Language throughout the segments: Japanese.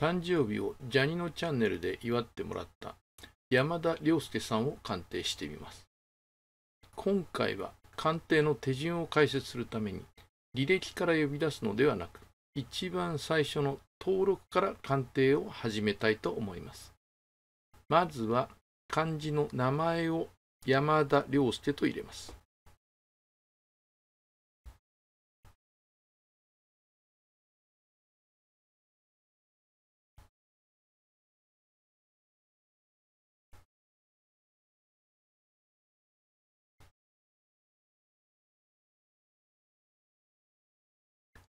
誕生日をジャニのチャンネルで祝ってもらった山田涼介さんを鑑定してみます。今回は鑑定の手順を解説するために履歴から呼び出すのではなく一番最初の登録から鑑定を始めたいと思います。まずは漢字の名前を山田涼介と入れます。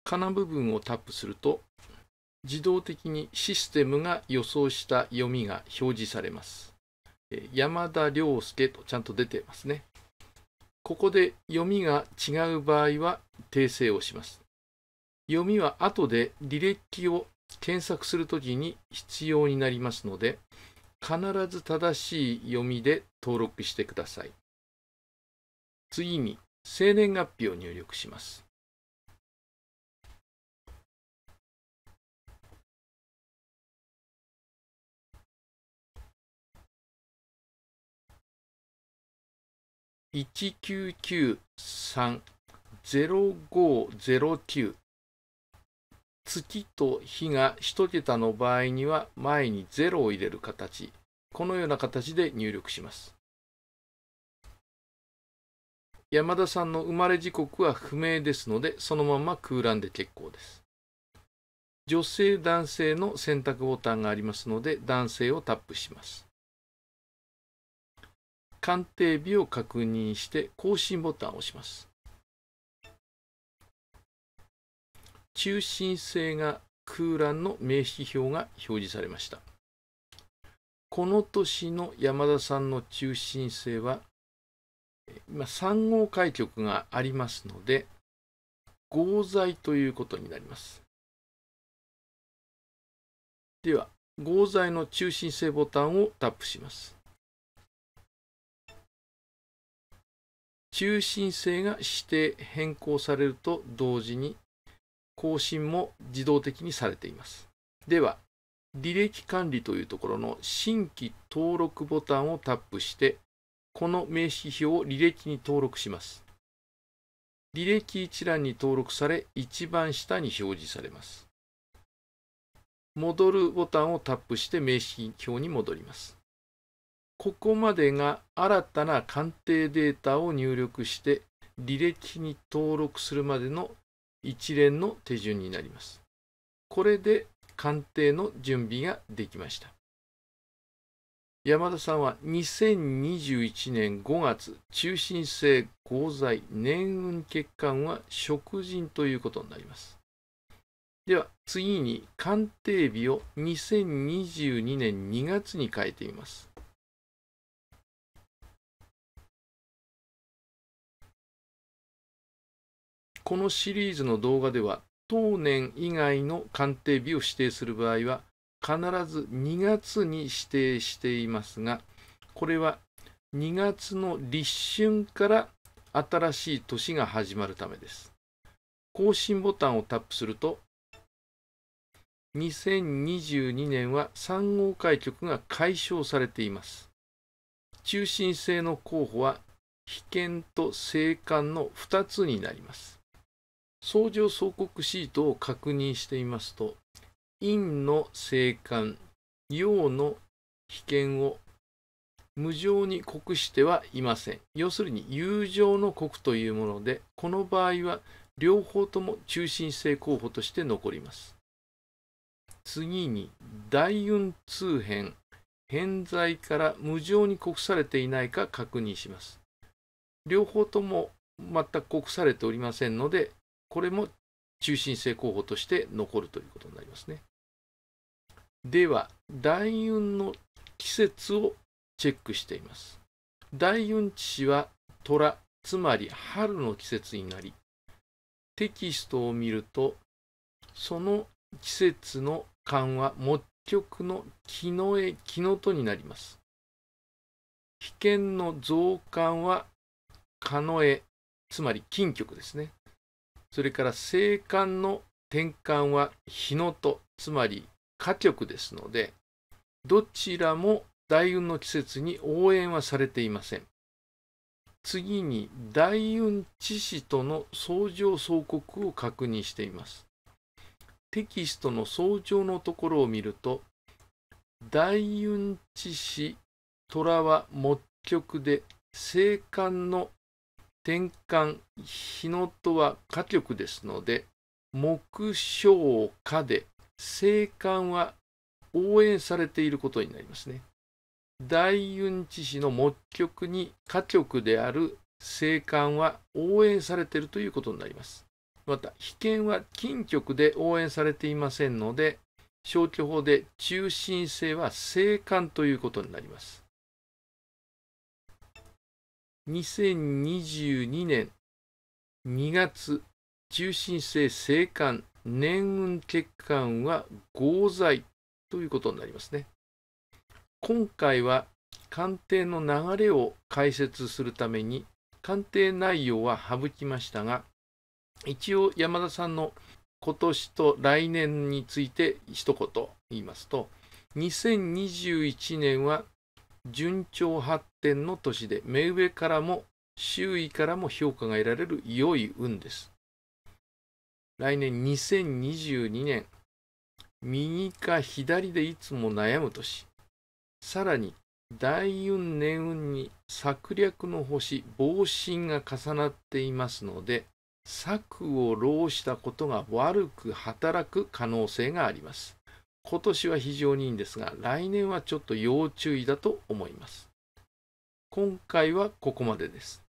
金部分をタップすると自動的にシステムが予想した読みが表示されます。山田涼介とちゃんと出てますね。ここで読みが違う場合は訂正をします。読みは後で履歴を検索するときに必要になりますので、必ず正しい読みで登録してください。次に生年月日を入力します。1993-0509月と日が1桁の場合には前に0を入れる形このような形で入力します山田さんの生まれ時刻は不明ですのでそのまま空欄で結構です女性男性の選択ボタンがありますので男性をタップします鑑定日を確認して更新ボタンを押します。中心性が空欄の名刺表が表示されました。この年の山田さんの中心性は、今3号開局がありますので、合材ということになります。では、合材の中心性ボタンをタップします。求心性が指定変更されると同時に更新も自動的にされています。では、履歴管理というところの新規登録ボタンをタップして、この名刺表を履歴に登録します。履歴一覧に登録され、一番下に表示されます。戻るボタンをタップして名刺表に戻ります。ここまでが新たな鑑定データを入力して履歴に登録するまでの一連の手順になります。これで鑑定の準備ができました。山田さんは2021年5月、中心性合剤年運血管は食人ということになります。では次に鑑定日を2022年2月に変えてみます。このシリーズの動画では、当年以外の鑑定日を指定する場合は、必ず2月に指定していますが、これは2月の立春から新しい年が始まるためです。更新ボタンをタップすると、2022年は3号開局が解消されています。中心性の候補は、被験と生還の2つになります。相乗相告シートを確認してみますと、陰の生還、陽の危険を無情に告してはいません。要するに友情の告というもので、この場合は両方とも中心性候補として残ります。次に、大運通変、偏在から無情に告されていないか確認します。両方とも全く告されておりませんので、これも中心性候補として残るということになりますね。では、大運の季節をチェックしています。大運地は虎、つまり春の季節になり、テキストを見ると、その季節の勘は木極の木の絵、木の戸になります。被験の増刊は蚊の絵、つまり金極ですね。それから星間の転換は日のとつまり火局ですのでどちらも大運の季節に応援はされていません次に大運知識との相乗相国を確認していますテキストの相乗のところを見ると大運知識虎は木局で星間の転換、日のとは火局ですので、目標下で、生還は応援されていることになりますね。大運知事の木局に火局である生還は応援されているということになります。また、被験は近局で応援されていませんので、消去法で中心性は生還ということになります。2022年2月、中心性性感年運血管は合剤ということになりますね。今回は鑑定の流れを解説するために鑑定内容は省きましたが、一応山田さんの今年と来年について一言言いますと、2021年は順調発展の年で、目上からも周囲からも評価が得られる良い運です。来年2022年、右か左でいつも悩む年。さらに、大運年運に策略の星、防振が重なっていますので、策を浪したことが悪く働く可能性があります。今年は非常にいいんですが、来年はちょっと要注意だと思います。今回はここまでです。